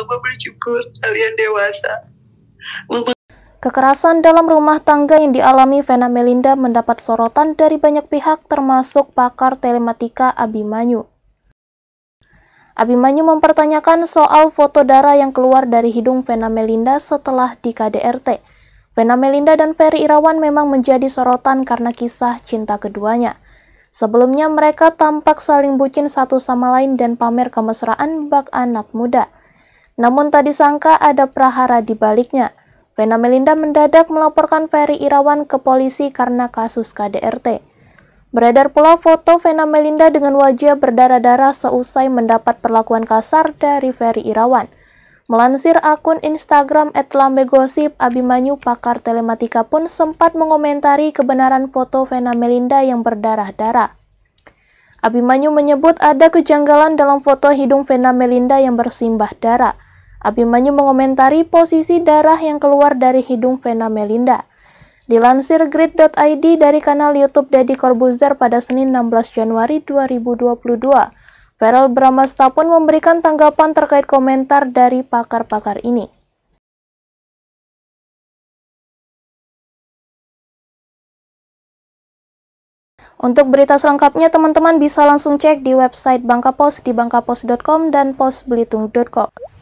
Mama bersyukur kalian dewasa. Kekerasan dalam rumah tangga yang dialami Vena Melinda mendapat sorotan dari banyak pihak termasuk pakar telematika Abimanyu. Abimanyu mempertanyakan soal foto darah yang keluar dari hidung Vena Melinda setelah di KDRT. Vena Melinda dan Ferry Irawan memang menjadi sorotan karena kisah cinta keduanya. Sebelumnya mereka tampak saling bucin satu sama lain dan pamer kemesraan bak anak muda. Namun tak disangka ada prahara di baliknya. Rena Melinda mendadak melaporkan Ferry Irawan ke polisi karena kasus KDRT. Beredar pula foto Vena Melinda dengan wajah berdarah-darah seusai mendapat perlakuan kasar dari Ferry Irawan. Melansir akun Instagram @lambegosip, Abimanyu pakar telematika pun sempat mengomentari kebenaran foto Vena Melinda yang berdarah-darah. Abimanyu menyebut ada kejanggalan dalam foto hidung Vena Melinda yang bersimbah darah. Abimanyu mengomentari posisi darah yang keluar dari hidung Vena Melinda. Dilansir grid.id dari kanal YouTube Deddy Corbuzier pada Senin 16 Januari 2022, Feral Bramasta pun memberikan tanggapan terkait komentar dari pakar-pakar ini. Untuk berita selengkapnya, teman-teman bisa langsung cek di website Bangka di bangkapos.com dan posbelitung.com.